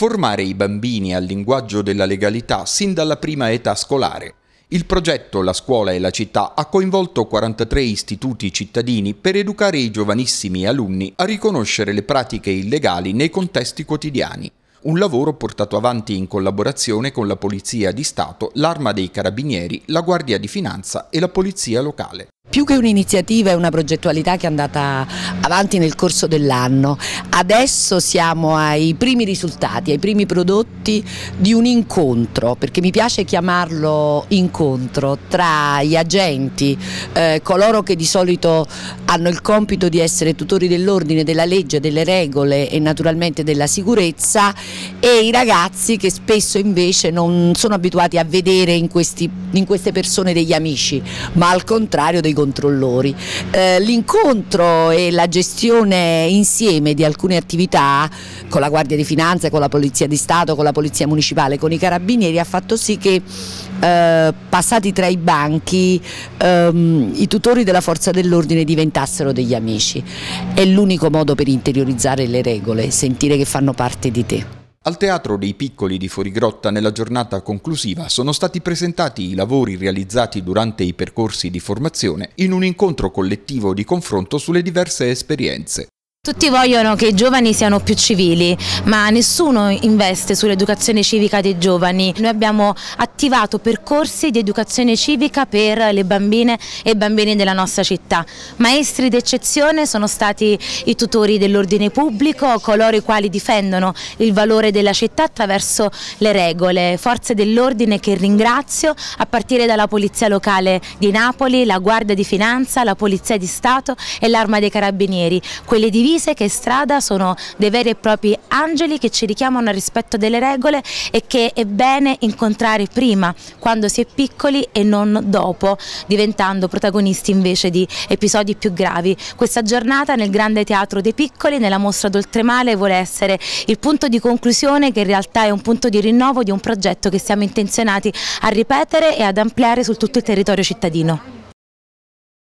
Formare i bambini al linguaggio della legalità sin dalla prima età scolare. Il progetto La scuola e la città ha coinvolto 43 istituti cittadini per educare i giovanissimi alunni a riconoscere le pratiche illegali nei contesti quotidiani. Un lavoro portato avanti in collaborazione con la Polizia di Stato, l'Arma dei Carabinieri, la Guardia di Finanza e la Polizia locale. Più che un'iniziativa è una progettualità che è andata avanti nel corso dell'anno. Adesso siamo ai primi risultati, ai primi prodotti di un incontro, perché mi piace chiamarlo incontro tra gli agenti, eh, coloro che di solito hanno il compito di essere tutori dell'ordine, della legge, delle regole e naturalmente della sicurezza e i ragazzi che spesso invece non sono abituati a vedere in, questi, in queste persone degli amici, ma al contrario dei controllori. Eh, l'incontro e la gestione insieme di alcune attività con la Guardia di Finanza, con la Polizia di Stato, con la Polizia Municipale, con i Carabinieri ha fatto sì che eh, passati tra i banchi ehm, i tutori della forza dell'ordine diventassero degli amici. È l'unico modo per interiorizzare le regole, sentire che fanno parte di te. Al Teatro dei Piccoli di Fuorigrotta nella giornata conclusiva sono stati presentati i lavori realizzati durante i percorsi di formazione in un incontro collettivo di confronto sulle diverse esperienze. Tutti vogliono che i giovani siano più civili, ma nessuno investe sull'educazione civica dei giovani. Noi abbiamo attivato percorsi di educazione civica per le bambine e i bambini della nostra città. Maestri d'eccezione sono stati i tutori dell'ordine pubblico, coloro i quali difendono il valore della città attraverso le regole. Forze dell'ordine che ringrazio, a partire dalla Polizia Locale di Napoli, la Guardia di Finanza, la Polizia di Stato e l'Arma dei Carabinieri. quelle di divise che strada sono dei veri e propri angeli che ci richiamano al rispetto delle regole e che è bene incontrare prima, quando si è piccoli e non dopo, diventando protagonisti invece di episodi più gravi. Questa giornata nel Grande Teatro dei Piccoli, nella mostra d'Oltremale, vuole essere il punto di conclusione che in realtà è un punto di rinnovo di un progetto che siamo intenzionati a ripetere e ad ampliare su tutto il territorio cittadino.